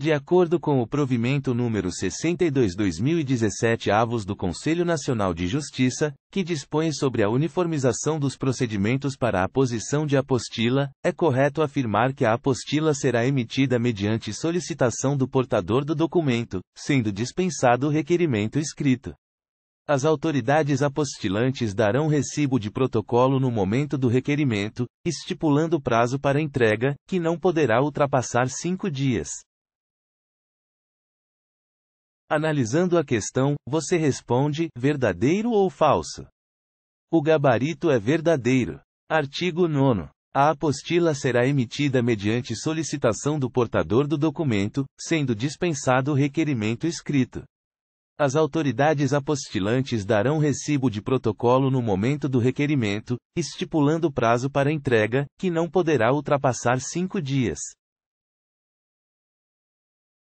De acordo com o provimento número 62/2017 avos do Conselho Nacional de Justiça, que dispõe sobre a uniformização dos procedimentos para a posição de apostila, é correto afirmar que a apostila será emitida mediante solicitação do portador do documento, sendo dispensado o requerimento escrito. As autoridades apostilantes darão recibo de protocolo no momento do requerimento, estipulando prazo para entrega, que não poderá ultrapassar cinco dias. Analisando a questão, você responde: verdadeiro ou falso? O gabarito é verdadeiro. Artigo 9. A apostila será emitida mediante solicitação do portador do documento, sendo dispensado o requerimento escrito. As autoridades apostilantes darão recibo de protocolo no momento do requerimento, estipulando prazo para entrega, que não poderá ultrapassar cinco dias.